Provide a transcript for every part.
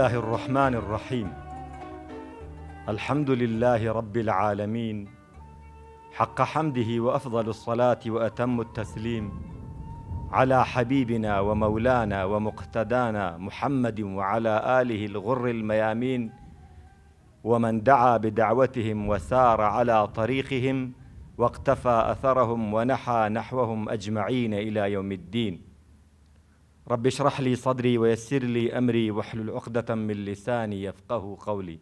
الله الرحمن الرحيم الحمد لله رب العالمين حق حمده وافضل الصلاه واتم التسليم على حبيبنا ومولانا ومقتدانا محمد وعلى اله الغر الميامين ومن دعا بدعوتهم وسار على طريقهم واقتفى اثرهم ونحى نحوهم اجمعين الى يوم الدين رب اشرح لي صدري ويسر لي امري واحلل عقدة من لساني يفقه قولي.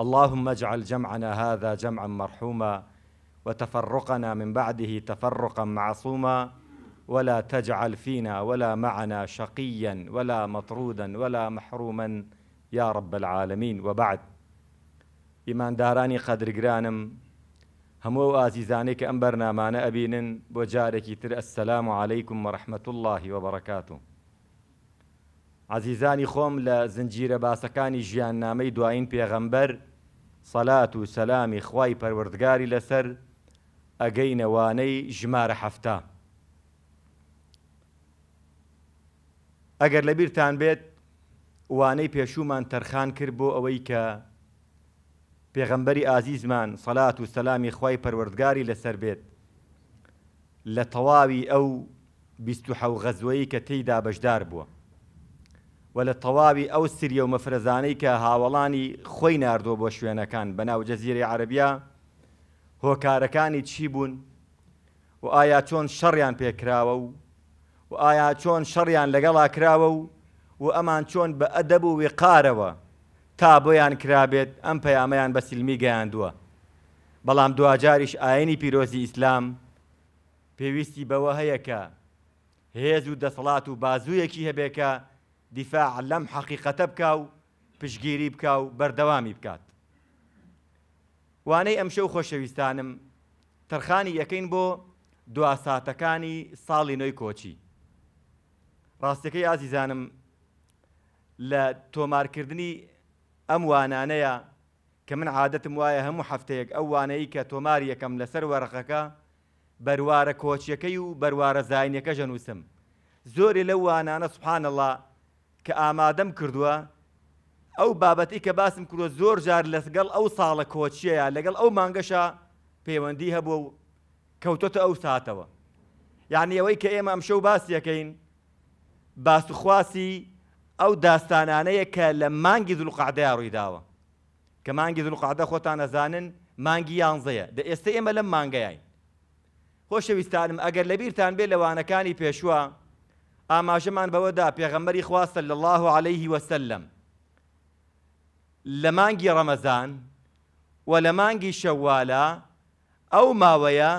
اللهم اجعل جمعنا هذا جمعا مرحوما وتفرقنا من بعده تفرقا معصوما ولا تجعل فينا ولا معنا شقيا ولا مطرودا ولا محروما يا رب العالمين وبعد داراني قدر قەدرگرانم هەموو ئازیزانەی کە ئەم بەرنامانە ئەبینن بۆ جارێکی تر ئەسسلام و عیکم مەڕحمەت اللهی وەبڕکاتوم. عزیزانی خۆم لە زنجیرە باسەکانی ژیاننامەی دوایین پێغەمبەر سەلات و سەلامی خوای پەروەردگاری لەسەر ئەگەینەوانەی ژمارە هەفتا. ئەگەر لەبیرتان بێت وانەی پێشومان تەرخان کرد بۆ ئەوەی کە پێغەمبەری ئازیزمان سەلات و سەلامی خی پەروەردگاری لەسەر بێت لە تەواوی ئەو غەزوەی کە تێیدا بەشدار بووە و لە تەواوی ئەو سریە و مەفرەزانەی کە هاوڵانی خۆی نردۆ بۆ شوێنەکان بە ناو جەزیری عربیا هۆکارەکانی چی بوون و ئایا چۆن شەڕیان پێکراوە و و ئایا چۆن شەڕیان لەگەڵا کراوە و و ئەمان چۆن بە ئەدەب و وقارەوە تا بۆیان کرابێت ئەم پەیامەیان بە سلمی گەیاندووە بەڵام دوجاریش ئاینی پیرۆزی ئیسلام پێویستی بەوە هەیەکە هێز و دەسەڵات و بازوویەکی هەبێکە دیفاع لەم حەقیقەتە بکە و پشگیری بکە و بەردەوامی بکات وانەی ئەم شەو خۆشەویستانم تەرخانی یەکەین بۆ دواساتەکانی ساڵی نوۆی کۆچی ڕاستەکەی ئازیزانم لە تۆمارکردنی ئەم وانانەیە کە من عادەتم وایە هەموو هەفتەیەک ئەو وانەی کە تۆماری یەکەم لەسەر وەرقەکە بەروارە کۆچیەکەی و بەروارە زاینەکە ژەنووسم زۆری لەو وانانە سوبحانەڵە کە ئامادەم کردووە ئەو بابەتی کە باسم کردوە زۆر جار لەسگەڵ ئەو ساڵە کۆچیەیە لەگەڵ ئەو مانگەشە پەیوەندی هەبوو و کەوتۆتە ئەو ساتەوە یعنی ئەوەی کە ئێمە ئەمشەو باسیەکەین باسوخواسی ئەو داستانانەیە کە لە مانگی دڵقعدەیە ڕووی داوە کە مانگی دڵقعدە خۆتان ئەزانن مانگی یانزەیە دە ئێستا ئێمە لەم مانگەیان خۆشەویستانم ئەگەر لەبیرتان بێ لەوانەکانی پێشوە ئاماژەمان بەوەدا پێغەمبەری خواستە لە الله عليه وسلم لە مانگی ڕەمەزان و لە مانگی شەوالە ئەو ماوەیە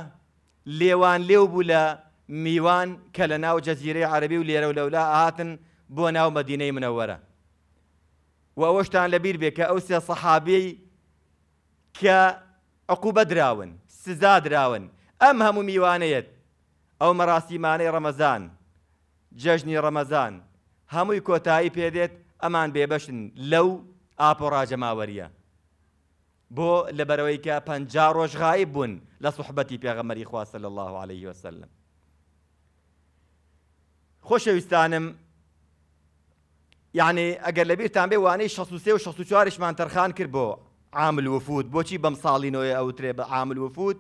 لێوان لێو بوو لە میوان کە لە ناو جەزیرەی عەربی و لێرە و لەولا هاتن بۆ ناو مەدینەی منەوەرە و ئەوەشتان لەبیر بێ کە ئەو سێ سەحابی کە عقوبە دراون سزا دراون ئەم هەموو میوانەیەت ئەو مەڕاستیمانەی ڕەمەزان جەژنی ڕەمەزان هەمووی کۆتایی پێدێت ئەمان بێبەشن لەو ئاپۆڕاجەماوەریە بۆ لەبەرەوەی کە پەنج ڕۆژ غایب بوون لە سوحبەتی پێغەمەری خواصل الله عليه وسلم خۆشەویستانم يعني اگر لبیر تام به وانی 16 و 16وارشمان ترخان کر بو عامل وفود چی بم ساڵینەوەی او تری عامل وفود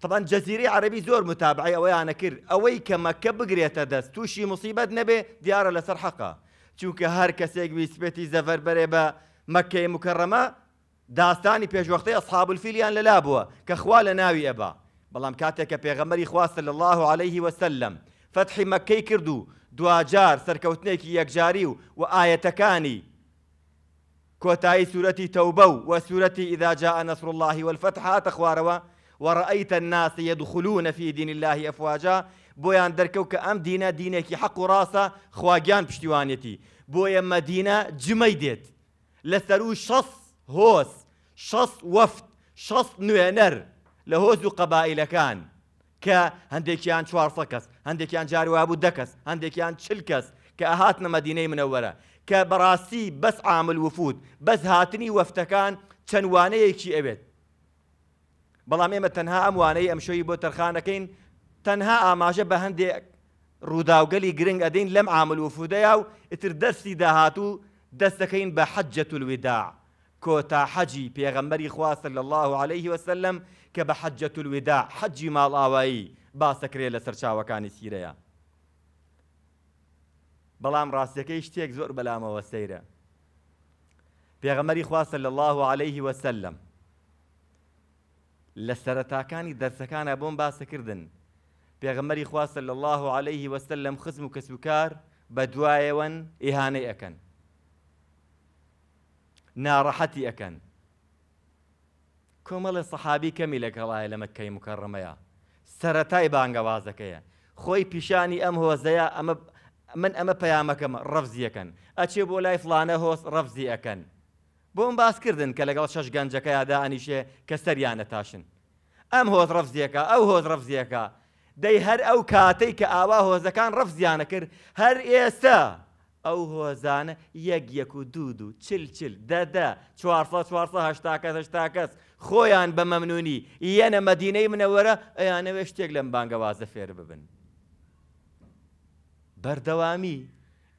طبعا جزيري عربي زور متابعي او انا كر کە مەکە بگرێتە دەست تووشی مصیبەت مصيبه نبي ديار لا سرحقه چونك هر ویسبێتی يك بەرێ بە مەکەی مکەڕەمە مكه مكرمه داستاني الفیلیان لەلا اصحاب کە خوا لە ناوی ئەبا بەڵام کاتێک کە پێغەمەری الله عليه وسلم فتح مكه كردو دواجار سركوتنيك یەکجاری جاريو وآية كاني كوتاي سورة تەوبە وسورة إذا جاء نصر الله اللهی والفتح هاتە الناس يدخلون في دين الله أفواجا بويان دركوك کە دينا دینە حق راسا خواجان بشتوانيتي بويان مدينة جميدت مەدینە شص هوس شص و شص هۆس لهوز قبائل كان کە هەندێکیان چوارسە کەس هەندێکیان جاروابوو دەکەس هەندێکیان چل چلکس که آهات مەدینەی منوره که براسی بس عامل وفود بەس هاتنی وەفتەکان چەندوانەیەکی ئەوێت بەڵام ئێمە تەنها ئەم وانەی ئەمشۆی بۆ تەرخانەکەین تەنها ئاماژە بە هەندێک ڕووداوگەلی گرنگ ئەدەین لەم عامل او اتر ئتر دهاتو دست کین به حجت الوداع کۆتا حەجی پێغەمبەری خواستە لە الله عليه وسلم کە بە حەجە تولوێدا حەجی ماڵاوایی باسەکرێ لە سەرچاوەکانی سیرەیە. بەڵام ڕاستیەکەی شتێک زۆر بەلامەوە سەیرە. پێغەمەری خواسە لە الله و عليهەیهی وەسلم لە سەرەتاکانی دەرسەکانە بۆم باسەکردن. پێغەمەری خواسە لە الله و عليهەیهی وەسلم خزم و کەسوکار بە دوایەوەن ئیهانەی ئەەکەن. ناڕەحەتی ئەەکەن. کۆمەڵە سەحابی کەمی لەگەڵایە لە مەکەی مکەڕمەیە سەتای بانگەوازەکەیە خۆی پیشانی ئەم هۆزەیە ئەمە من ئەمە پەیامەکەم ڕەفزیەکەن ئەچێ بۆ لای فلانە هۆست ڕەفزی ئەەکەن بۆم باسکردن کە لەگەڵ شەش گەنجەکە یاداانیشێ کە سەریانە تاشن ئەم هۆز ڕەفزیەکە ئەو هۆز ڕەفزیەکە دەی هەر ئەو کاتەی کە ئاوا هۆزەکان ڕەفزیانە کرد هەر ئێستا ئەو هۆزانە یەک یەک و دوود و چل چل دەدە چوارسە چوارسە هەشتا کەس هەشتا کەس خۆیان بە مەمنونی یەنە مەدینەی منەوەرە ئەیانەوێ شتێک لەم بانگەوازە فێر ببن. بەردەوامی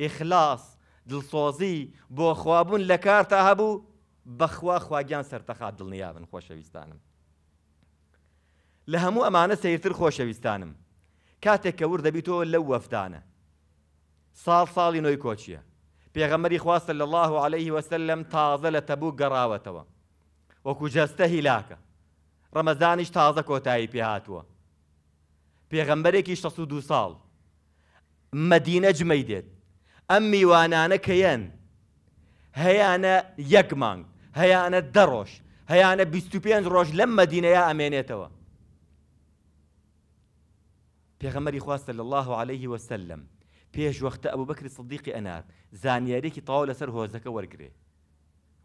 ئیخلاس دڵسۆزی بۆ خوابوون لە کار تا هەبوو بەخوا خواگیان سەرتەخات دڵنیابن خۆشەویستانم. لە هەموو ئەمانە سیرتر خۆشەویستانم کاتێک کە ور دەبیتەوە لەو وەفدانە ساڵ ساڵی نوۆی کۆچیە پێغەمەری خواستە لە الله عليه وسلم تازە لە تەبوو گەڕاوەتەوە وەکو جەستە هیلاکە ڕەمەزانیش تازە کۆتایی پێهاتووە پێغەمبەرێکی 16 ساڵ مەدینە جمەی دێت ئەم میوانانە کەەن هەیانە یەک مانگ هەیانە دەڕۆژ هەیانە 25 ڕۆژ لەم مەدینەیە ئەمێنێتەوە پێغەمەری خواستە لە الله عليه وسلم پێش وەختە ئەو بەکری سەدیقی ئەنات زانیارێکی تەواو لەسەر هۆزەکە وەرگێ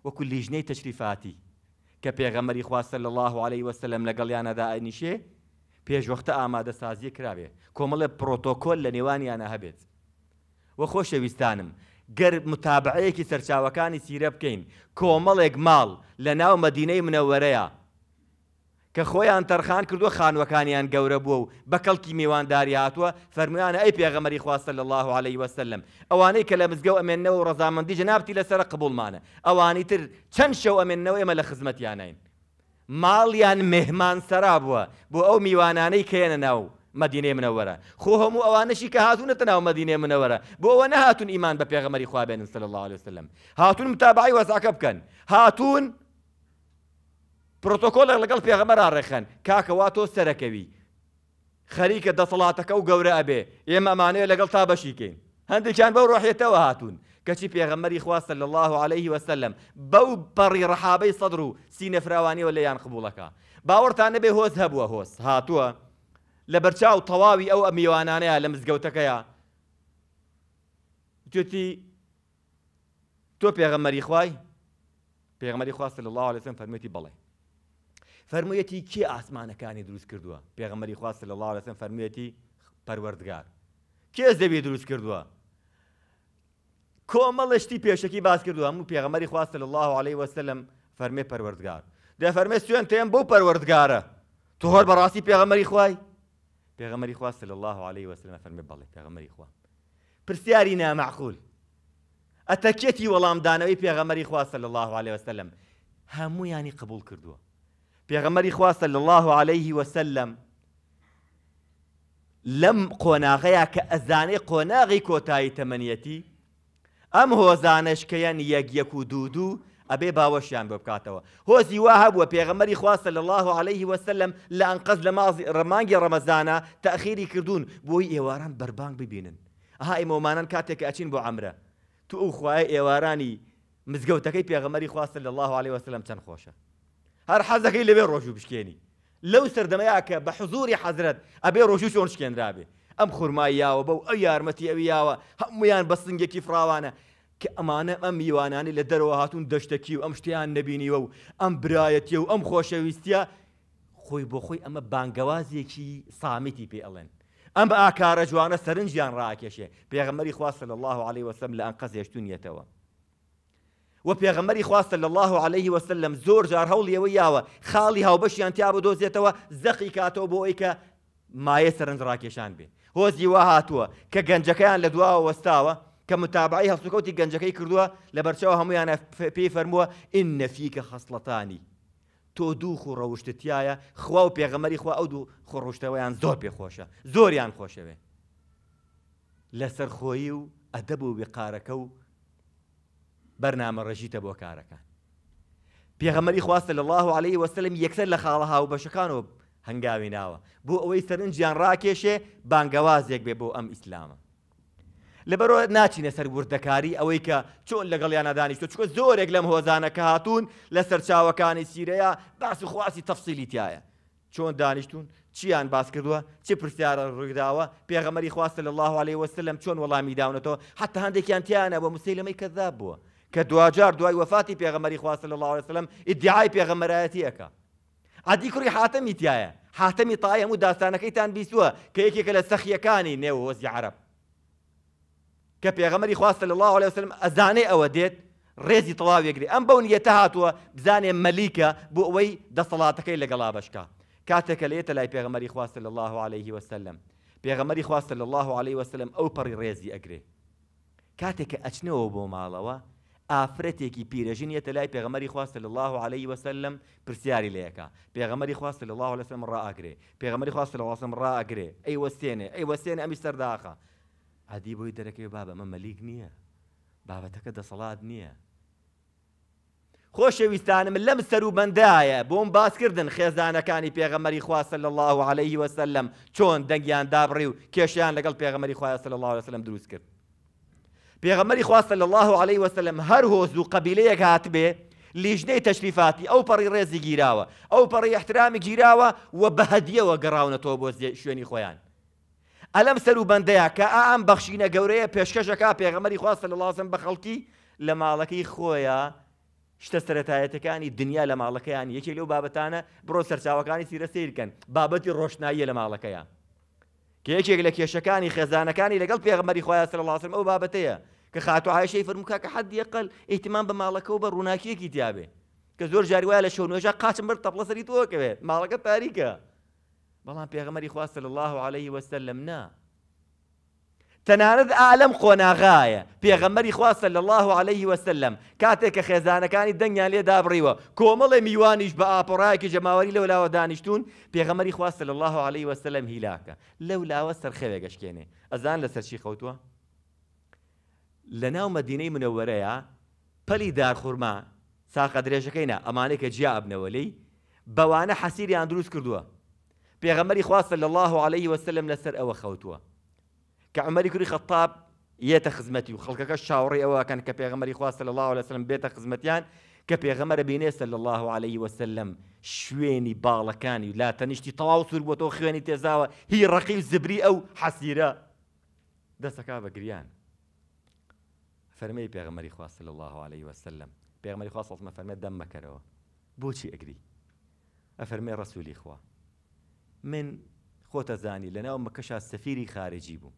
وەکو لیژنەی تەشریفاتی کە پێغەمەری خواستە لە الله عليه وسلم لەگەڵیانەدا ئەنیشێ پێشوەختە ئامادە سازیە کراوێ کۆمەڵە پرۆتۆکۆل لە نێوانیانە هەبێت وە خۆشەویستانم گەر متابعەیەکی سەرچاوەکانی سیرە بکەین کۆمەڵێک ماڵ لە ناو مەدینەی منەوەرەیە کە خۆیان تەرخان کردووە خانوەکانیان گەورە بووە و بە کەڵکی میوانداری هاتووە فەرمویانە ئەی پێغەمەری خواستە لە الله عليه وسلم ئەوانەی کە لە مزگەوت ئەمێنەوە و ڕزامەندی جنابتی لەسەر قبولمانە ئەوانی تر چەند شەو ئەمێنەوە ئێمە لە خزمەتیانین ماڵیان مهمان سەرا بووە بۆ ئەو میوانانەی کێنە ناو مدینێ منەوەرە خۆ هەموو ئەوانشی کە هاتوونەتە ناو مدینێ منەوەرە بۆ ئەوە نەهاتون ئیمان بە پێغەمەری خوابێنن سل الله عليه وسلم هاتون متابعی وەساکە بکەن هاتون پرۆتۆکۆلە لەگەڵ پێغەمە ڕاڕێخەن کاکەوا تۆ سەرەکەوی خەریکە دەسەڵاتەکە و گەورە ئەبێ ئێمە ئەمانەیە لەگەڵ تا بەشیکەین هەندێکیان بەو ڕۆحێتەوە هاتوون کەچی پێغەمەری خواستە لە الله عليه وسلم بەو پەڕی ڕحابەی سەدر و سینە فراوانیەوە لەیان قبولەکە باوەڕتان نەبێ هۆز هەبووە هۆز هاتووە لە بەرچاو تەواوی ئەو ئەمیوانانەیە لە مزگەوتەکەیە توێتی تۆ پێغەمەری خوای پێغەمەری خواستە لە الله عليه وسلم فەرمێتی بەڵێ فەرموویەتی کی ئاسمانەکانی دروست کردووە پێغەمەری خواست لە الله لەسم فەرموویەتی پەروەردگار کێز دەبێت دروست کردووە کۆمەڵشتی پێشەکی باس کردووە هەموو پێغەمەری خواست لە الله عليه وسلم فەرمێ پەروەردگار دەفەرمێ سوێن تێم بەو پەروەردگارە تو هۆر بەڕاستی پێغەمەری خوای پێغەمەری خواست لە الله عليه وسلم فەرمێ بەڵێ پێغەمەری خوا پرسیاری نامەعقول ئەتەکێتی وەڵامدانەوەی پێغەمەری خواست لە الله عليه وسلم هەموویانی قبول کردووە پێغەمەری خواستە لە الله عليه وسلم لەم قۆناغەیە کە ئەزانێ قۆناغی کۆتایی تەمەنیەتی ئەم هۆزانش کەیان یەک یەک و دوو دوو ئەبێ باوەشیان بۆ بکاتەوە هۆزی وا هەبووە پێغەمەری خواستە لە الله عليه وسلم لە ئەنقەز لە مازی ڕەمانگی ڕەمەزانە تەخیری کردوون بۆی ئێواران بەربانگ ببینن ئەها ئێمەمانان کاتێک ئەچین بۆ ئەمرە تو ئەو خوای ئێوارانی مزگەوتەکەی پێغەمەری خواستە لە الله عليه وسلم چەند خۆشە هەر حەزەکەی لەوێ ڕۆژ و بشکێنی لەو سەردەمەیە کە بە حزوری حەزرت ئەبێ ڕۆژی چۆن شکێنرابێ ئەم خورمای یاوە بەو ئەو یارمەتی ئەوی یاوە هەمویان بەسنگێکی فراوانە کە ئەمانە ئەم میوانانی لە دەرەوە هاتون دەشتەکی و ئەم شتیان نەبینیوە و ئەم برایەتی و ئەم خۆشەویستە خۆی بۆ خۆی ئەمە بانگەوازێکی سامیتی پێ ئەڵێن ئەم بە ئاکارە جوانە سەرنجیان ڕاکێشێ پێغەمەری خواستە لە الله عليه وسلم لە ئەن قەزێشتونیەتەوە و پێغەمەری خواستە لە الله عليه وسلم زۆر جار هەوڵیەوە یاوە خاڵی هاوبەشیان تیا بۆ دۆزێتەوە زەقی کاتەوە بۆ ئەوی کە مایە سەرنج ڕاکێشان بێ هۆزی وا هاتووە کە گەنجەکەیان لە دواوە وەستاوە کە متابعی هەستوکەوتی گەنجەکەی کردووە لە بەرچەوە هەمویان پێی فەرمووە ئین نەفیکە خەسڵەتانی تۆ دوو خو ڕەوشتتیایە خوا و پێغەمەری خوا ئەو دوو خۆڕشتەوەیان زۆر پێخۆشە زۆریان خۆشەوێ لەسەر خۆی و ئەدەب و وقارەکە و بەرنامە ڕژیتە بۆ کارەکان پێغەمەری خواستە لە الله عليه وسلم یەکسەر لە خاڵە هاو بەشەکانەوە هەنگاوی ناوە بۆ ئەوەی سەرنجیان ڕاکێشێ بانگەوازێک بێ بۆ ئەم ئیسلامە لەبەرۆ ناچینە سەر وردەکاری ئەوەی کە چۆن لەگەڵیانەدانیش تۆ چکە زۆرێک لەم هۆزانەکە هاتوون لە سەرچاوەکانی سیرەیە باس و خواسی تەفسیلی تایە چۆن دانیشتون چیان باس کردووە چی پرسیارە ڕوویداوە پێغەمەری خواستە لە الله عليه وسلم چۆن وەڵامی داونەتەوە حتا هەندێکیان تیانە بۆ مسیلمەی کەذاب بووە كدواجار دواي وفاتي بيغمري خواه صلى الله عليه وسلم ادعاي بيغمرياتي اكا عدي كري حاتمي تيايا حاتمي طايا مو داستانا كيتان بيسوا كيكي كلا سخيا كاني نيو وزي عرب كبيغمري خواه صلى الله عليه وسلم ازاني اوديت رزي طلاوي يقري ام بون يتهاتوا بزاني مليكا بوي دا صلاتك اللي قلابشكا كاتك ليت لاي بيغمري خواه صلى الله عليه وسلم بيغمري خواه صلى الله عليه وسلم اوبر رزي أجري كاتك اشنو بو ئافرەتێکی پیرەژینیەتە لای پێغەمەری خواستە لە الله عليه وسلم پرسیاری لەیەکە پێغەمەری خواستە لە الله لەسم ڕائگرێ پێغەمەری خواستە لە واسم ڕائگرێ ئەی وەستێنێ ئەی وەستێن ئەمی سەرداخە عادی بۆی دەرەکەی بابە مە مەلیک نییە بابەتەکە دەسەڵات نییە خۆشەویستانم لەم سەر و بەندایە بۆم باسکردن خێزانەکانی پێغەمەری خواستە لە الله عليه وسلم چۆن دەنگیان دابڕی و کێشیان لەگەڵ پێغەمەری خواسە لە الله وسلم دروست کرد پێغەمەری خواستە لە الله عليه وسلم هەر هۆز و قبیلەیەک هات بێ لیژنەی تەشریفاتی ئەو پەڕی ڕێزی گیراوە ئەو پەڕی احترامی گیراوە و بەهدیەوە گەڕاونەتەوە بۆ شوێنی خۆیان ئەلەم سەر و بەندەیە کە ئام بەخشینە گەورەیە پێشکەشەکە پێغەمەری خواستە لە لازم بە خەڵکی لە ماڵەکەی خۆیە شتە سەتایەتەکانی دنیا لە ماڵەکەیان یەکێک لەو بابەتانە بڕۆ سەرچاوەکانی سیرە سیرکەن بابەتی ڕۆشناییە لە ماڵەکەیان کە یەکێک لە کێشەکانی خێزانەکانی لەگەڵ پێغمەری خۆیان سەر لاسم ئەو بابەتەیە کە خاات و عیشەی فرموکە کە حد یەقل ئیتمان بە ماڵەکەەوە بە ڕووناکیەکی دیابێ کە زۆر جاری وایە لە شەونێژە قاچم بەر تەپڵەسەری تۆکەوێ ماڵەکە تاریکە بەڵام پێغەمەری خواستە لە الله عليه وسلم نا تەنانەت ئالم خۆناغایە پێغەمەری خواستە لە الله عليه وسلم کاتێک کە خێزانەکانی دەنگیان لێ دابڕیوە کۆمەڵی میوانیش بە ئاپۆڕایەکی لولا لەولاوە دانیشتون پێغەمەری خواستە لە الله عليه وسلم هیلاکە لەولاوە سەرخەوێ گەشتێنێ ئەزان لە سەرچی خوتوه لە ناو مەدینەی منەوەرەیە پەلی دارخورما ساقە درێژەکەینە ئەمانەی کە جیا ئەبنەوەلی بەوانە حەسیریان دروست کردووە پێغەمەری خواستە لە الله عليه وسلم لەسەر ئەوە خەوتووە کە ئەمەری کوری خەتاب یێتە خزمەتی و خەڵکەکە شاوڕی ئەوەکەن کە پێغەمەری خواستە لە الله وسلم بێتە خزمەتیان کە پێغەمەرە بینێسە لە الله عليه وسلم شوێنی باڵەکانی و لا تەنیشتی تەواو سوور بۆ تۆ خوێنی تێزاوە هی ڕقی و زبری ئەو حەسیرە دەسەکە بە گریان فەرمەی پێغمەری خواست لە الله عليه وسلم پێغمەری خواستمە فەرمە دەم مەکەرەوە بۆچی ئەگری ئەفەرمێ ڕسوولی خوا من خۆتە زانی لە ناو مەکەشا سەفیری خارجی بووم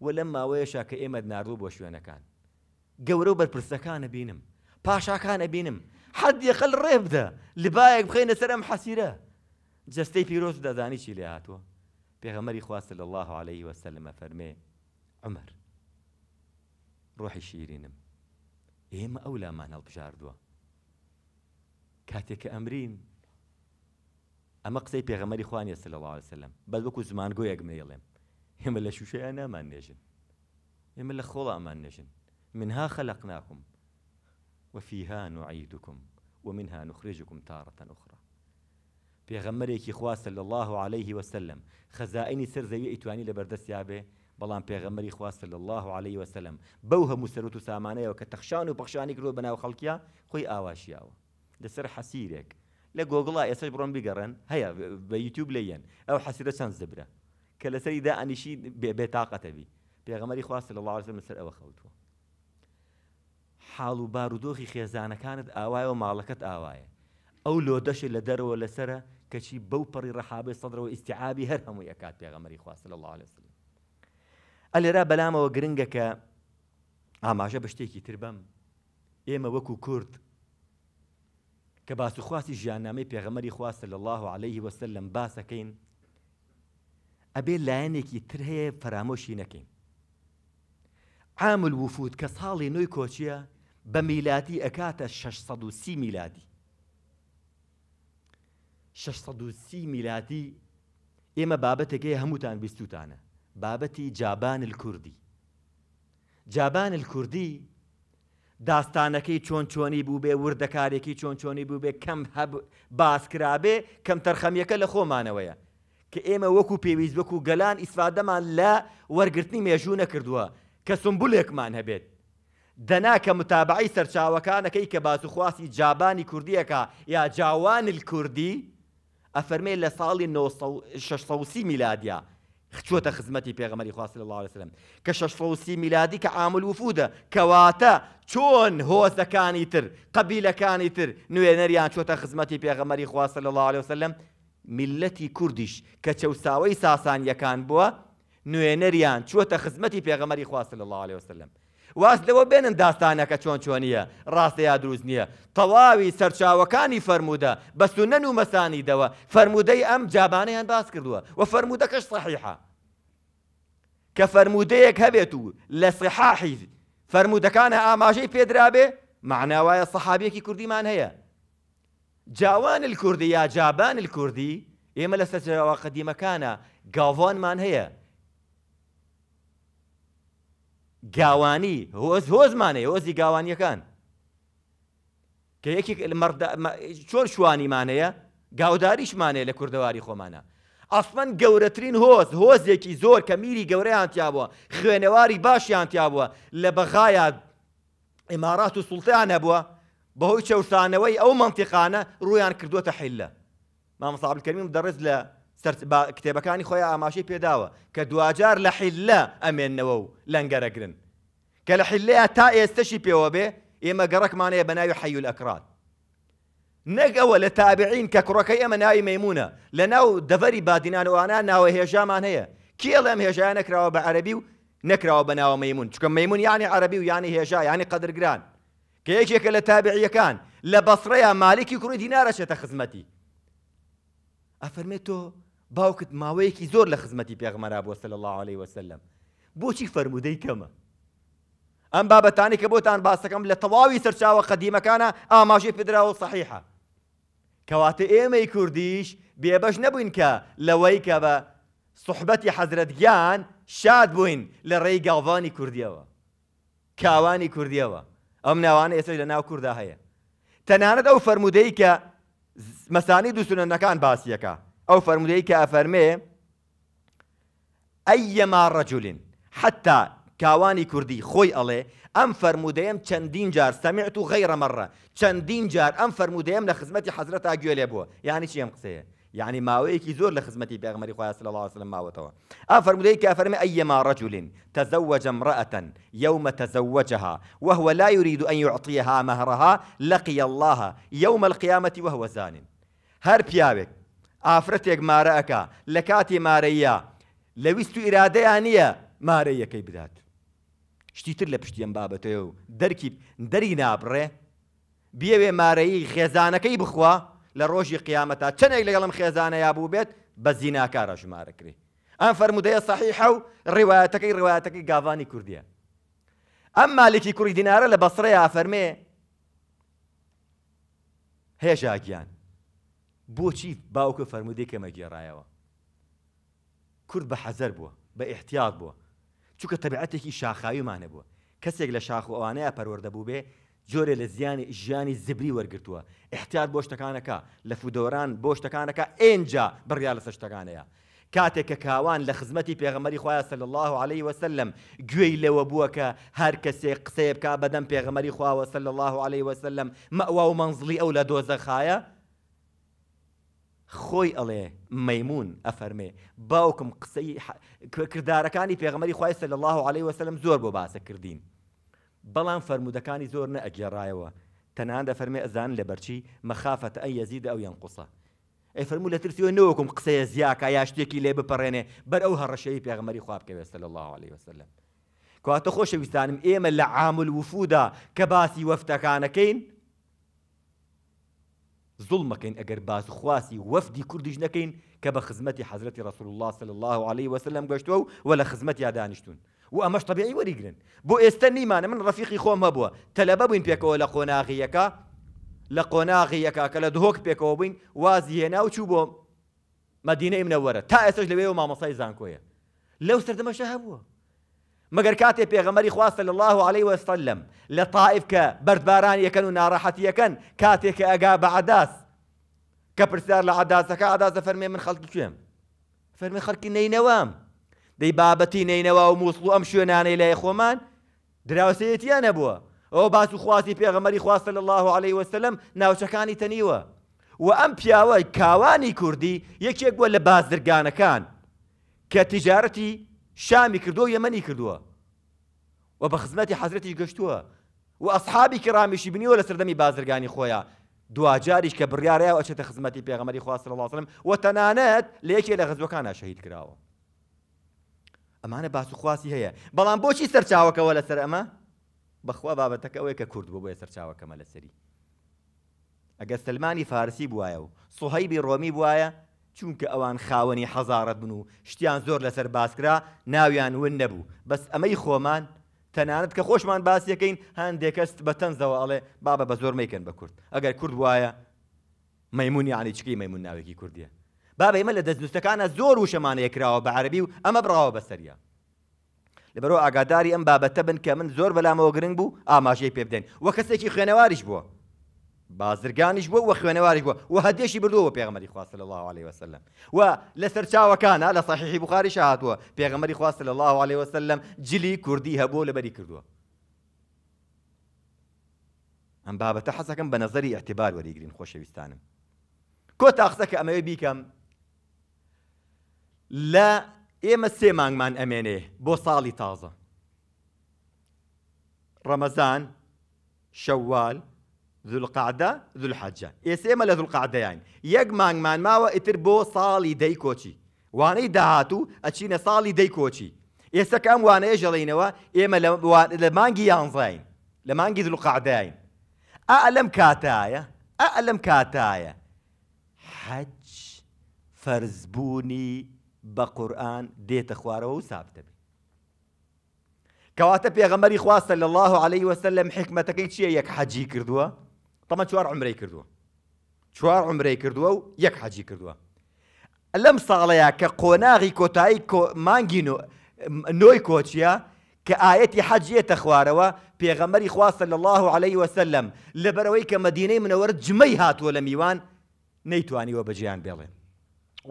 و لەم ماوەیەشا کە ئێمە ناردوو بۆ شوێنەکان گەورە و بەرپرسەکانە بینم پاشاکانە بینم حد یەخەل ڕێ بدە لبایەک بخینە سەر ئەم حەسیرە جستەی پیرۆز دەزانی چی لێ هاتووە پێغەمەری خواست لە الله عليه وسلمە فەرمێ عمر إيه ما شیرینم ئێمە ئەو امرين اما قصي کە خواني صلى الله عليه وسلم بل بكو زمان قوي اقمي يليم ايما لا شو انا ما نجم ايما لا خۆڵ ما نێژن منها خلقناكم وفيها نعيدكم ومنها نخرجكم تارة أخرى كي خوا صلى الله عليه وسلم خزائني سر زي ايتواني لە بەردەستیابێ بەڵام پێغەمەری خواستە لە الله عليه وسلم بەو هەموو سەرەت و سامانەیەوە کە تەخشان و پەخشانی کرۆ بەناو خەڵکیە خۆی ئاواشیاوە لەسەر حەسیرێک لە گۆگڵا ئێسش بڕۆن بگەڕن هەیە بە یوتیوب لەیەن ئەو حەسیرە چەند زبرە کە لەسەری دا ئەنیشی بێتاقەتەبی پێغەمەری خواستە لە الله وسلم لەسەر ئەوە خەوتووە حاڵ و بارودۆخی خێزانەکانت ئاوایە و ماڵەکەت ئاوایە ئەو لۆدەشی لە دەرەوە لەسرە کەچی بەو پەڕی ڕەحابێ سەدرەوە ئیسیعابی هەر هەمووی ئەکات پێغەمەری خواست لە الله لەسلم ئەلێرا بەلامەوە گرنگە کە ئاماژە بە شتێکی تر بەم ئێمە وەکو کورد کە باسوخواستی ژیانامەی پێغەمەری خواستە لە الله عليه وسل لەم باسەکەین ئەبێ لایەنێکی تر هەیە فرامۆشی نەکەین عامل وفود کە ساڵی نوۆی کۆچیە بە میلاتی ئەکاتە 630 میلادی 630 میلاتی ئێمە بابەتێکی هەمووتان بیستوتانە بابەتی جابان کوردی جابان کوردی داستانەکەی چۆن چۆنی بوو بێ وردەکارێکی چۆن چۆنی بوو بێ کەم باسکرابێ کەم تەرخەمیەکە لە خۆمانەوەیە کە ئێمە وەکو پێویست وەکو گەلان ئیسفادەمان لە وەرگرتنی مێژوو نەکردووە کە سمبولێکمان هەبێت دەنا کە متابعی سەرچاوەکانەکەی کە باسوخواستی جابانی کوردیەکە یا جاوان کوردی ئەفەرمێ لە ساڵی 16 میلادیا خچووەتە خزمەتی پێغەمەری خواست لە لاوەسلم کە شەشسی میلادی کە ئامل وفودە کەواتە چۆن هۆزەکانی تر قبیلەکانی تر نوێنەریان چۆتە خزمەتی پێغەمەری خواست لە لاوەسلم میلەتی کوردیش کە چەساوەی ساسانیەکان بووە نوێنەریان چوەتە خزمەتی پێغەمەری خواست لە لاوەسلم واز لەوە بێنن داستانەکە چۆن چۆنیە ڕاستە یا دروست نییە تەواوی سەرچاوەکانی فرەرموودە بە سونەن و مەسانیدەوە فرەرمودەی ئەم جابانەیان باس کردووە و فرەرمودەکەش صحیحە کە فرەرمودەیەک هەبێت و لە سحاحی فرەرمودەکانە ئاماژەی پێدرابێ معناوایە سەحابێکی کوردیمان هەیە جاوان الكردی یا جابان الكردی ئێمە لە سەرچاوە قدیمەکانە گاوانمان هەیە گاوانی هۆز هۆزمانەیە هۆزی گاوانیەکان کە یەکێک چۆن شوانیمانەیە گاوداریشمانەیە لە کوردەواری خۆمانە ئەسمەن گەورەترین هۆز هۆزێکی زۆر کە میری گەورەیانتیا بووە خوێنەواری باشیانتیا بووە لە بەغایە ئمارات و سوڵتیان نەبووە بەهۆی چەوسانەوەی ئەو منتیقانە ڕویان کردووەتە حیلە مامەسابلکەمیم دەڕز لە کتێبەکانی خۆی ئاماشەی خويا ماشي في لە كدواجار لحلا امين لەنگەرەگرن کە لە حیلەیە تا ئێستەشی پێوە بێ ئێمە گەڕکمانەیە بە ناوی حەیول ئەکرات نەک ئەوە لە تابعین کە کوڕەکەی ئەمە ناوی مەمونە لە ناو دەڤری بادینانوانە ناوە هێژامان هەیە کێڵ ئەم هێژایە نەکراوە بە عەربی و نەکراوە بە ميمون يعني عربي ويعني هي جاي يعني قدر جران ینی قدرگران کە یەکێکە لە تابعیەکان لە بەسڕەیە مالکی کوڕی دینارەشێتە باوکت ماوەیەکی زۆر لە خزمەتی پێغمەرا بۆ سل الله عليه وسلم بۆچی فرموودەی کەمە ئەم بابەتانی کە بۆتان باسەکەم لە تەواوی سەرچاوە قەدیمەکانە ئاماژەی پدراوە صحیحە کەواتە ئێمەی کوردیش بێبەش نەبووین کە لەوەی کە بە سحبەتی حەزرەت گیان شاد بووین لە ڕێی گاڵوانی کوردیەوە کاوانی کوردیەوە ئەم ناوانە ئێستا لە ناو کووردا هەیە تەنانەت ئەو فرموودەی کە مەسانی دووسونەکان باسیەکە او فرمودەی کە أيما رجل حتى كاواني كردي خوي خۆی أم ئەم فرمودەیەم چەندین جار سمعت غير مرة مەڕە جار أم فرمودەیەم لە خزمەتی حەزرەت تا گوێ لێ بووە يعني ما زۆر لە خزمەتی بأغمري خۆیان الله عليه وسلم ما وتوا فرمودەی کە فەرمی أيما رجل تزوج امرأة يوم تزوجها وهو لا يريد أن يعطيها مهرها لقي الله يوم القيامة وهو زان هر بيابك ئافرەتێک مارە ئەکا لە کاتی مارەیە لەویست و ئیرادەیان نییە مارە یەکەی بدات شتیتر لە پشتیم بابەتەوە و دەرکی دەری نابڕێ بیاوێ مارەی خێزانەکەی بخوا لە ڕۆژی قیامەتا چنێک لەگەڵم خێزانەیە بوو بێت بە زیناکارە ژمارەکری ئەم فەرمودەیە صحیح و ڕیواەتەکەی ڕوایەتەکەی گاوانی کوردیە ئەم مالێکی کوردی دینارە لە بەسڕەیە فەرمێ هێژاگیان بۆچی باوکە فەرمودەی کەمە گێڕایەوە کورد بە حەزەر بووە بە احتیاط بووە چونکە تەبعەتێکی شاخاویمانە بووە کەسێک لە شاخ ئەوانەیە پەروەەردەبوو بێ جۆرە لە زیانی ژیانی زبری وەرگتووە احتیاط بۆ شتەکانەکە لە فودۆران بۆ شتەکانەکە ئێنجا بڕیا لە سەشتەکانەیە کاتێک کە کاوان لە خزمەتی پێغەمەری خۆیان سەل الله عليه وسلم گوێی لەوە بووە کە هەر کەسێک قسەیە بک بەدەم پێغەمەری خواوە سەل الله عليه وسلم مەوا و منزڵی ئەو لە دۆزەخایە خۆی ئەڵێ مەمون ئەفەرمێ باوکم قسەی کردارەکانی پێغمەری خی سە لە الله عليه وسلم زۆر بۆ باسە کردین بەڵام فرەرمودەکانی زۆر نە ئەگێڕایەوە تەنان دەفەرمێ ئەزان لە بەرچی مەخافەت ئە یەزیدا ئەو یان قوسە ئەفرمو لە ترسیەوە نەوەکم قسەیە زیاکە یا شتێکی لێ بپەڕێنێ بەر ئەو هەڕەشەی پێغمەری خوابکەوێت سە لە الله عليه وسلم کاتە خۆشەویستانم ئێمە لە عامل وفودا کە باسی وەفتەکانەکەین كان اگر باز خواسي وفدي نەکەین نكين كبا خزمتي حەزرەتی رسول الله صلى الله عليه وسلم گەشتووە ولا خزمتي لە خزمەت طبيعي و ئەمەش تەبیعی وەریگرن بۆ من رفيقي خۆم هەبووە تەلەبە بووین پێکەوە لە قۆناغیەکە لە قۆناغیەکە کە لە دهۆک پێکەوە بووین وازی هێنا و چوو بۆ مەدینەی تا ئێستش لبيو ما مصاي زانکۆیە لو سەردەمەشە هەبووە مگر كاتي پێغەمەری خواستە لە الله عليه وسلم لطائف كا برد باران یەکەن و ناڕاحەتیەکەن کاتێک کە ئەگا بە عداس کە پرسیار لە عداسەکە عداسە من خەڵکی کوێم فەرمی خەڵکی نینەوەم دەی بابەتی نینەوە و مووسڵ و ئەم شوێنانەی لای خۆمان دراوسەتیان نەبووە ئەو باس و خواستی الله عليه وسلم ناوچەکانی تەنیوە و ئەم كاواني كردي کوردی یەکێک بووە لە بازرگانەکان کە تیجارەتی شامی کردو یەمەنی کردووە و بە خزمەتی حەزرەتی گەشتووە و ئەصحابی کرامیشی بنیوە لە سەردەمی بازرگانی خۆیان دوجاریش کە بڕیاەیە ئەچێتە خزمەتی پێغەمەری خواستر لاسم و تەنانەت لە یەکێ لە غزوەکانە شەهید کراوە ئەمانە باسوخواسی هەیە بەڵام بۆچی سەرچاوەکەەوە لەسەر ئەمە بەخوا بابەتەکە ئەوەیە کە کورد بوو بۆیە سەرچاوەکەمە لەسەری ئەگەر سلمانی فارسی بواە و سوهەیبی ڕۆمی بواە چونکە ئەوان خاوەنی حەزارەت بن و شتیان زۆر لەسەر باسکرا ناویان ون نەبوو بەس ئەمەی خۆمان تەنانەت کە خۆشمان باسیەکەین هەندێک کەست بە تەنزەوە ئەڵێ بابە بە زۆر میکەن بە کورد ئەگەر کورد وایە مەمونی عنی چکی مەمون ناوێکی کوردیە بابە ئمە لە دەستنووسەکانە زۆر وشەمانەیە کراوە بە عربی و ئەمە بڕاوە بەسەریە لەبەرەوە ئاگاداری ئەم بابەتە بن کە من زۆر بەلامەوە گرنگ بوو ئاماژەی پێ بدەین وە کەسێکی خوێنەواریش بووە بازرگانیش بوو و خوێنەواریش بووە و هەدێشی بردووە پێغمەری خواست لە الله عليه وسلم و لەسەر چاوەکانە لە صحیحی بخاری شاهاتوە پێغمەری خواست لە الله عليه وسلم جلی کوردی هەبوو لە بەری کردووە ئەم بابەتە حەسەکەم بە نظری احتبار وەریگرین خۆشەویستانم کۆ تاقسەکە ئەمەوێ بیکەم لە ئێمە سێ مانگمان ئەمێنێ بۆ ساڵی تازە ڕەمەزان شەوال ذو القعده ذو الحجه اسم ذو القعده يعني يك مان مان ماوا اتربو صالي ديكوتشي واني دهاتو اتشينا صالي ديكوتشي كوتشي کام وانا ژەڵینەوە وا لە مانگی یانزین لمانجي مانگی دڵقعداین ئا ئەلەم کاتایە اعلم كاتايا کاتایە كاتايا فەرزبوونی بە قورآن دێتە خوارەوە و سابتەبێ کەواتە پێغەمەری خواستە لە الله عليه وسلم حكمة چییە یەک حجي کردووە؟ تەمە چوار عمرەی کردووە چوار عمرەی کردووە و یەک حەجی کردووە لەم ساڵەیە کە قۆناغی کۆتایی مانگی نۆی کۆچیە کە ئاەتی حەجیێتە خوارەوە پێغەمەری خواستە لە الله عليه وسلم لەبەرەوەی کە مدینەی منەوەرە جمەی هاتووە لە میوان نەیتوانیوە بەجیان بێڵێن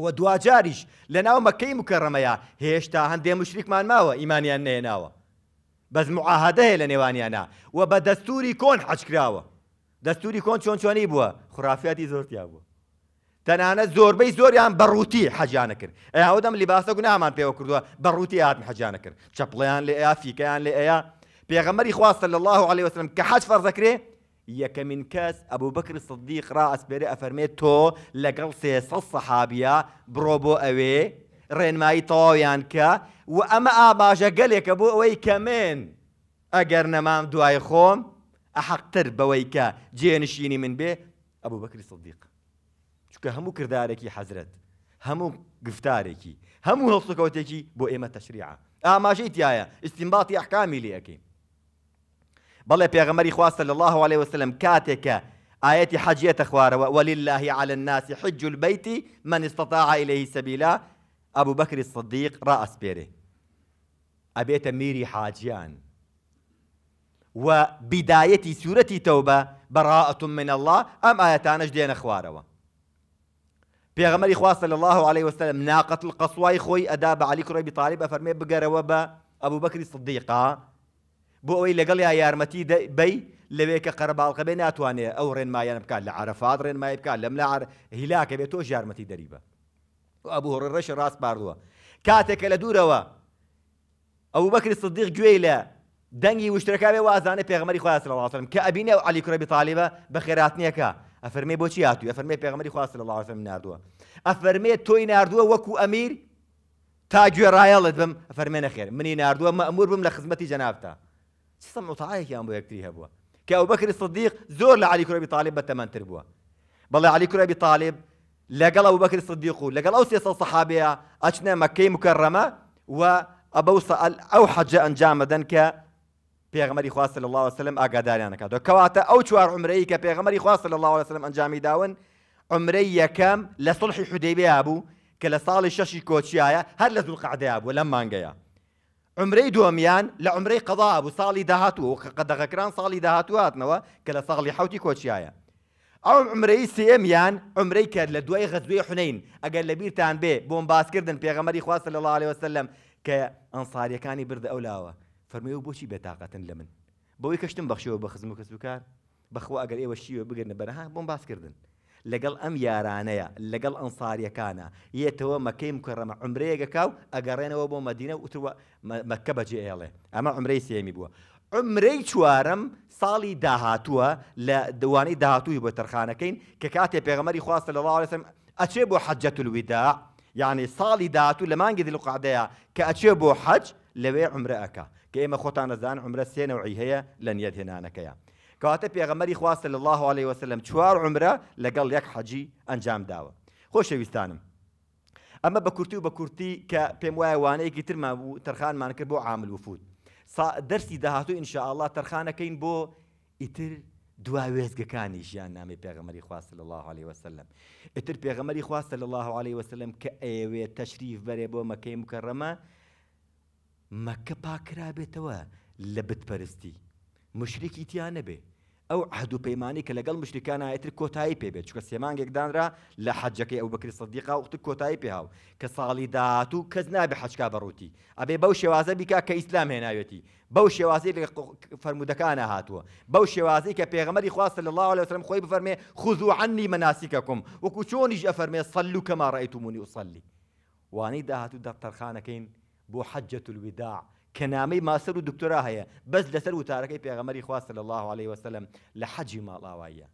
وە دوجاریش لە ناو مەکەی مکەڕەمەیە هێشتا هەندێ مشریکمان ماوە ئیمانیان نێناوە بەزم عاهدە هەیە لە نێوانیانە و بە دەستوری کۆن حەجکراوە دستوری کن چون چونی بووە خرافیاتی زۆرتیا زور بی زور یعنی بروتی حەجانە کرد ئەیاودەم لیباسە گونامان پێوە کردووە بروتی آدم حەجانە کرد چپلیان لی ئەیا فیکەیان لێ ئەیا پێغەمەری خواستە لە الله عليه وسلم فرض کری فەرزەکرێ یەکەمین کس ابو بکر صدیق ڕا افرمی تو تۆ لەگەڵ صحابیا برو بو اوی رن مای طاویان که و اما ئاباژە گەلێکە بۆ ئەوەی کمین اگر نمام دعای خۆم احق تر بويكا جينشيني من ابو بێ ئەبوو بەکری سەدیق چکە هەموو کردارێکی همو هەموو گفتارێکی هەموو هەڵسوکەوتێکی بۆ ئێمە تەشریعە ئاماژەی تایە ئیسیمباتی ئەحکامی لەکەین بەڵێ پێغەمەری خواص صلى الله عليه وسلم كاتك آيات حجية اخوار ولله على الناس حج البيت من استطاع إليه سبيلا ابو بكر الصديق رأس بيري ئەبێتە میری حاجيان وبدايتي سورة توبة براءة من الله أم آياتان أجدين أخواروا في أغمال إخوة صلى الله عليه وسلم ناقة القصوى إخوي أداب علي كريبي طالب أفرمي بقروب أبو بكر الصديقة بو لقل قال يا يارمتي دي بي لبيك قرب القبين أتواني أو رين ما ينبكى لعرفات رين ما يبكى لم لعر هلاك بيتو جارمتي دريبة وأبو هرر رش راس باردوا كاتك لدوروا أبو بكر الصديق جويلة دنگی وشترکا به وازانه پیغمبری خواه صلی پێغمەری خوا وسلم که ابینه و علی طالبه که کوڕبی تاالبە بە خێراتنیەکە ئەفەرمێ بۆچی هاتووی ئەفەرمێ پێغمەری خوا سلڵاتم نردووە ئەفەرمێ تۆی نردووە وەکو ئەمیر تا گوێڕایەڵت بم افرمی نخیر منی نردووە مەمور بم لە چی جەنابتا سم متعاەکیان بۆ یەکتری بوا که او بکر صدیق زور لە علی کوڕبی تاالب بە تەمەتر بووە علی کوڕبی طالب لەگەڵ ئەو بەکری صدیق و لەگەڵ ئەو سێسە سەحابەیە ئەچنە مەکەی مکەڕەمە و ئەبەو ئەو حەجە ئەنجامەدەن کە پێغمەری خواستە لە الله وسلم ئاگاداریان نکاتەوە کەواتە او چوار عمرەی که پیغمبری خواستە لە الله وسلم ئەنجامی داون عمرەی یەکەم لە سڵحی حودەیبیا بوو کە لە ساڵی شەشی کۆچیایە هەر لە زولقعدەیە بوو لەم مانگەیە عمرەی دووەمیان لە عمرەی قەضا بوو ساڵی داهاتوو کە قەدەغەکران ساڵی داهاتوو هاتنەوە کە لە ساڵی حوتی کۆچیایە ام عمرەی سێمیان عمرەی کرد لە دوای غەزوی حنین اگر لبیر تان بێ بۆم باسکردن پێغەمەری خواستە لە الله سلم وسلم انصاری کانی برد ئەولاوە فەرمەوە بۆچی بێتاقەتن لە من بەوەی کەشتم بەخشەوە بە خزم و کەسوکار بەخوا ئەگەر ئێوە شیوە بگرنە بەرەها بۆم باسکردن لەگەڵ ئەم یارانەیە لەگەڵ ئەنساریەکانە یەتەوە مەکەی مکەڕەمە عمرەیەگەکا و ئەگەڕێنەوە بۆ مەدینە وتوە مەکە بەجێ ئێڵێ ئەمە عمرەی اما بووە عمرەی بوا ساڵی داهاتووە لە دهاتوا داهاتووی بۆ تەرخانەکەین کە کاتێ پێغەمەری خواستە لە ڵاوەسم الله عليه وسلم الویدا حجة الوداع يعني لە دهاتوا لما کە القعدة بۆ حج لەوێ عمره ئەەکە کە ئێمە خۆتان دەزان عمرە سێ نەوعی هەیە لە نیەت هێنانەکەیە کەواتە پێغەمەری خواستە لە الله عليه وسلم چوار عمرە لەگەڵ یەک حەجی ئەنجام داوە خۆشەویستانم ئەمە بە کورتی و بە کورتی کە پێم وایە وانەیەکی ترمان بوو تەرخانمان کرد بۆ عامل وفود دەرسی داهاتوو ئینشاءله تەرخانەکەین بۆ ئیتر دواوێزگەکانی ژیان نامی پێغەمەری خواست لە الله عليه وسلم ئتر پێغەمەری خواست لە الله عليه وسلم کە ئەوێ تەشریف بەرێ بۆ مەکەی مکەڕەمە مەکە پاکرا بێتەوە لە بتپەرستی مشرێکی تیانە بێ ئەو عهد و پەیمانی کە لەگەڵ مشتەکان ئاەتر کۆتایی پێبێت چکە سێمانگێکدانرا لە حەجەکەی ئەو بکری سەدیقا وخت کۆتایی پێهاو کە ساڵی داهاتوو کەس نابێ حەچکا بەڕووتی ئەبێ بەو شێوازە بیکا کە ئیسلام هێناوێتی بەو شێوازی لە فرمودەکانە هاتووە بەو شێوازی کە پێغەمەری خواستە لە الله لەسرم خۆی بفەرمێ خوزو عنی مناسیکەکم وەکو چۆنیش ئەفەرمێ سەلو کەما ڕایتومونی وسەلی وانەی داهاتوو دەفتەرخانەکەین بۆ حەجەت الوداع کە نامەی ماسەر و دکتۆرا هەیە بەس لەسەر وتارەکەی پێغەمەری خواستە لە الله عليه وسلم لە حەجی ماڵاواییە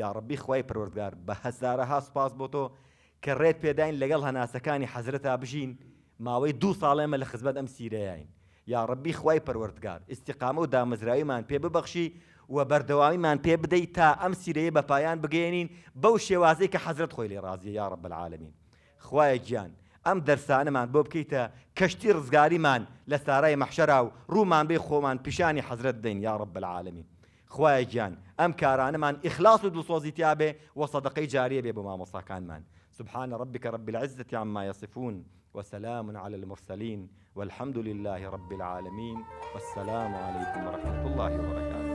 یا ڕبی خی پروردگار بە هەزارەها سپاس بۆ تۆ کە ڕێت پێداین لەگەڵ هەناسەکانی حەزرەتا بژین ماوەی دوو ساڵێمە لە خزمەت ئەم سیرەیەین یا ڕبی خی پروردگار استیقامە و دامەزراویمان پێ ببەخشی و بەردەوامیمان پێ بدەیت تا ئەم سیرەیە بە پایان بگەێنین بەو شێوازەی کە حەزرت خۆی لێ ڕازیە یا ڕب العالمین خوایە گیان ئەم کیتا کشتی رزگاری من ڕزگاریمان محشر او رو من ڕوومان خو من پیشانی حضرت دین یا ڕب العالمی خوای ام کارانه من اخلاص و دلسوزی تیابه و جاریه جاریە بما مصاکان من سبحان ربك رب العزة عما يصفون وسلام على المرسلين والحمد لله رب العالمين والسلام عليكم ورحمة الله وبركاته